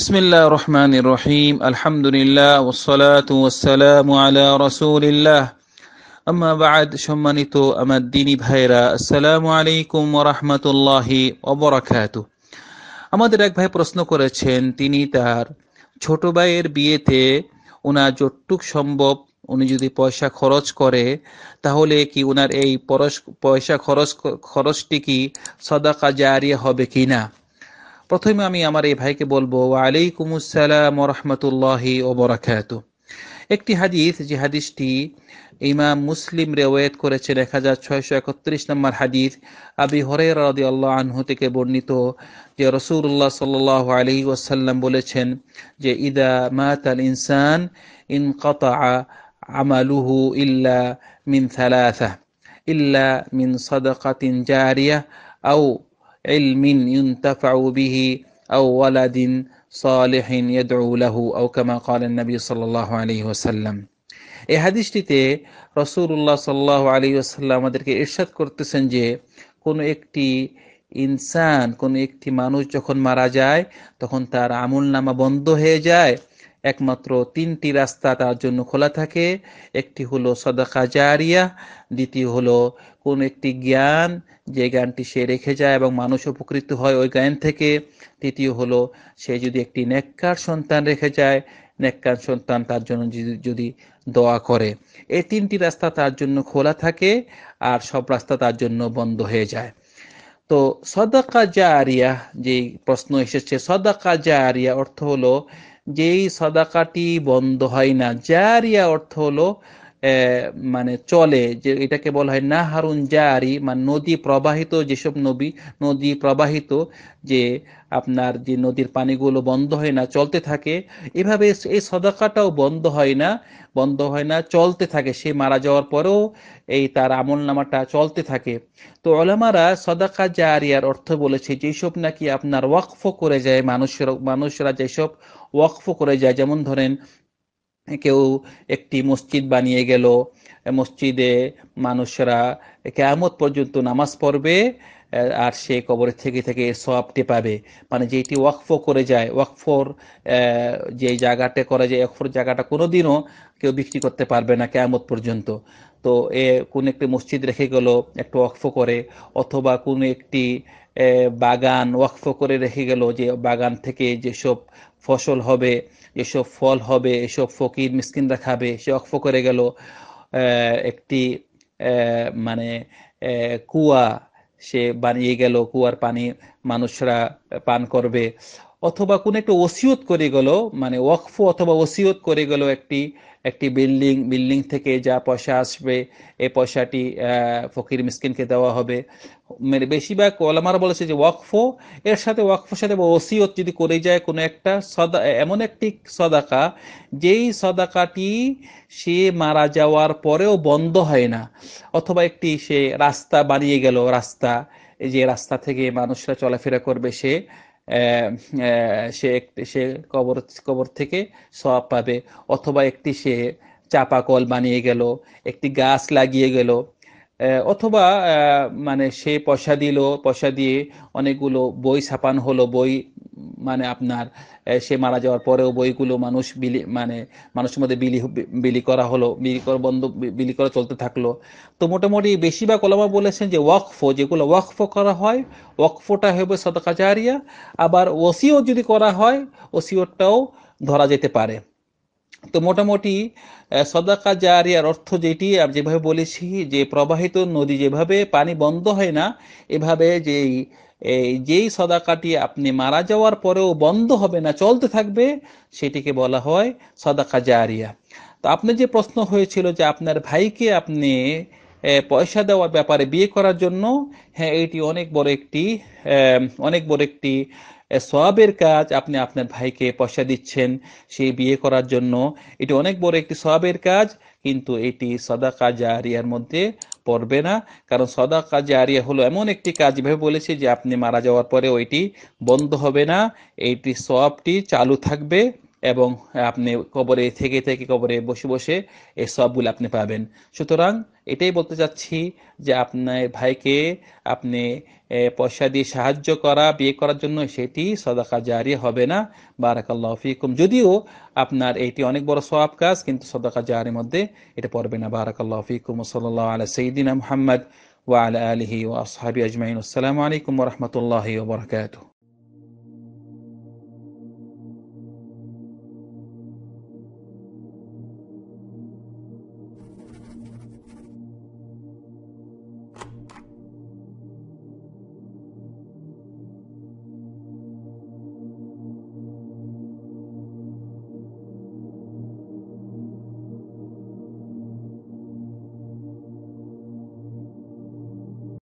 বিসমিল্লাহ রহমান রহিম আলহামদুলিল্লাহ ওসালাতাম আলা রসুলিল্লাহ আম্মা বাদ সম্মানিত আমার দিনী ভাইরা আসসালামু আলাইকুম রহমতুল্লাহি অবরাকাত আমাদের এক ভাই প্রশ্ন করেছেন তিনি তার ছোট ভাইয়ের বিয়েতে ওনার যতটুক সম্ভব উনি যদি পয়সা খরচ করে তাহলে কি ওনার এই পয়সা খরচ খরচটি কি সদাকা জারিয়া হবে কি না প্রথমে আমি আমার এই ভাইকে বলবো আলাইকুমুসালাম রহমতুল্লাহ ওবরাকাত একটি হাদিস যে হাদিসটি ইমাম মুসলিম রেওয়েত করেছেন এক হাজার ছয়শো একত্রিশ নম্বর হাদিস আবি হরে রদি আল্লাহ আনহু থেকে বর্ণিত যে রসুল্লাহ সাল আলী ওসাল্লাম বলেছেন যে ইদা মাত আল ইনসান ইন কতা আমালুহু ইল্লা মিন সালাসা ইল্লা মিন সদকাতিন জারিয়া আউ علم ينتفع به أو ولد صالح يدعو له أو كما قال النبي صلى الله عليه وسلم এই হাদিসটিতে রসুল্লাহ সাল্লাহ আলী আসাল্লাম আমাদেরকে ইরশাদ করতেছেন যে কোনো একটি ইনসান কোনো একটি মানুষ যখন মারা যায় তখন তার আমুল নামা বন্ধ হয়ে যায় একমাত্র তিনটি রাস্তা তার জন্য খোলা থাকে একটি হলো সদাকা জারিয়া দ্বিতীয় হলো কোন একটি জ্ঞান যে জ্ঞানটি সে রেখে যায় এবং মানুষ উপকৃত হয় ওই জ্ঞান থেকে তৃতীয় হলো সে যদি একটি নেককার সন্তান রেখে যায় নেককার সন্তান তার জন্য যদি দোয়া করে এই তিনটি রাস্তা তার জন্য খোলা থাকে আর সব রাস্তা তার জন্য বন্ধ হয়ে যায় তো সদাকা জারিয়া যে প্রশ্ন এসেছে সদাকা জারিয়া অর্থ হলো যেই সদাকাটি বন্ধ হয় না জারিয়া অর্থ হলো মানে চলে যে এটাকে বলা হয় না হারুন জারি মানে নদী প্রবাহিত যেসব নবী নদী প্রবাহিত যে আপনার যে নদীর পানিগুলো বন্ধ হয় না চলতে থাকে এভাবে এই সদাকাটাও বন্ধ হয় না বন্ধ হয় না চলতে থাকে সে মারা যাওয়ার পরেও এই তার আমল নামাটা চলতে থাকে তো ওলামারা সদাকা জারিয়ার অর্থ বলেছে যেসব নাকি আপনার ওয়াকফ করে যায় মানুষের মানুষরা যেসব ওয়াকফ করে যায় যেমন ধরেন কেউ একটি মসজিদ বানিয়ে গেল মসজিদে মানুষরা কেয়ামত পর্যন্ত নামাজ পড়বে আর সে কবরের থেকে থেকে সবটি পাবে মানে যেটি ওয়াকফ করে যায় ওয়াকফর যে জায়গাটা করা যায় ওয়াকফর জায়গাটা কোনোদিনও কেউ বিক্রি করতে পারবে না কেয়ামত পর্যন্ত তো এ কোন একটি মসজিদ রেখে গেল একটু ওয়াকফ করে অথবা কোন একটি বাগান ওয়াকফ করে রেখে গেল যে বাগান থেকে যেসব ফসল হবে যেসব ফল হবে এসব ফকির মিসকিনরা খাবে সে ওয়াকফ করে গেল একটি মানে কুয়া সে বানিয়ে গেল কুয়ার পানি মানুষরা পান করবে অথবা কোনো একটা ওসিয়ত করে গেল মানে ওয়াকফ অথবা ওসিয়ত করে গেল একটি একটি বিল্ডিং বিল্ডিং থেকে যা পয়সা আসবে এ পয়সাটি ফকির মিসকিনকে দেওয়া হবে মানে বেশিরভাগ ওলামারা বলেছে যে ওয়াকফ এর সাথে ওয়াকফোর সাথে ওসিওত যদি করে যায় কোনো একটা সদা এমন একটি সদাকা যেই সদাকাটি সে মারা যাওয়ার পরেও বন্ধ হয় না অথবা একটি সে রাস্তা বানিয়ে গেল রাস্তা যে রাস্তা থেকে মানুষরা চলাফেরা করবে সে সে সে কবর কবর থেকে সব পাবে অথবা একটি সে চাপা কল বানিয়ে গেল একটি গাছ লাগিয়ে গেল অথবা মানে সে পয়সা দিল পয়সা দিয়ে অনেকগুলো বই ছাপান হলো বই মানে আপনার সে মারা যাওয়ার পরেও বইগুলো মানুষ বিলি মানে মানুষের মধ্যে বিলি বিলি করা হলো বিলি করা বন্ধ বিলি করা চলতে থাকলো তো মোটামুটি বেশিরভাগ ওলামা বলেছেন যে ওয়াকফো যেগুলো ওয়াকফো করা হয় ওয়াকফোটা হবে সদকাচারিয়া আবার ওসিও যদি করা হয় ওসিওটাও ধরা যেতে পারে তো মোটামুটি সদাকা জারিয়ার অর্থ যেটি আমি যেভাবে বলেছি যে প্রবাহিত নদী যেভাবে পানি বন্ধ হয় না এভাবে যেই এই যেই সদাকাটি আপনি মারা যাওয়ার পরেও বন্ধ হবে না চলতে থাকবে সেটিকে বলা হয় সদাকা জারিয়া তো আপনার যে প্রশ্ন হয়েছিল যে আপনার ভাইকে আপনি পয়সা দেওয়ার ব্যাপারে বিয়ে করার জন্য হ্যাঁ এটি অনেক বড় একটি অনেক বড় একটি সবাবের কাজ আপনি আপনার ভাইকে পয়সা দিচ্ছেন সে বিয়ে করার জন্য এটি অনেক বড় একটি সবাবের কাজ কিন্তু এটি কাজ আরিয়ার মধ্যে পড়বে না কারণ কাজ আরিয়া হলো এমন একটি কাজ ভেবে বলেছে যে আপনি মারা যাওয়ার পরে ওইটি বন্ধ হবে না এইটি সবটি চালু থাকবে এবং আপনি কবরে থেকে থেকে কবরে বসে বসে এই সবগুলো আপনি পাবেন সুতরাং এটাই বলতে চাচ্ছি যে আপনার ভাইকে আপনি পয়সা দিয়ে সাহায্য করা বিয়ে করার জন্য সেটি সদাকা জারি হবে না বারাকাল্লাহ ফিকুম যদিও আপনার এটি অনেক বড় সব কাজ কিন্তু সদাকা জারির মধ্যে এটা পড়বে না বারাকাল্লাহ ফিকুম সাল্লাহ আলা সঈদিনা মোহাম্মদ ওয়া আলা আলহি ও আজমাইন আসসালামু আলাইকুম রহমতুল্লাহ ওবরাকাতু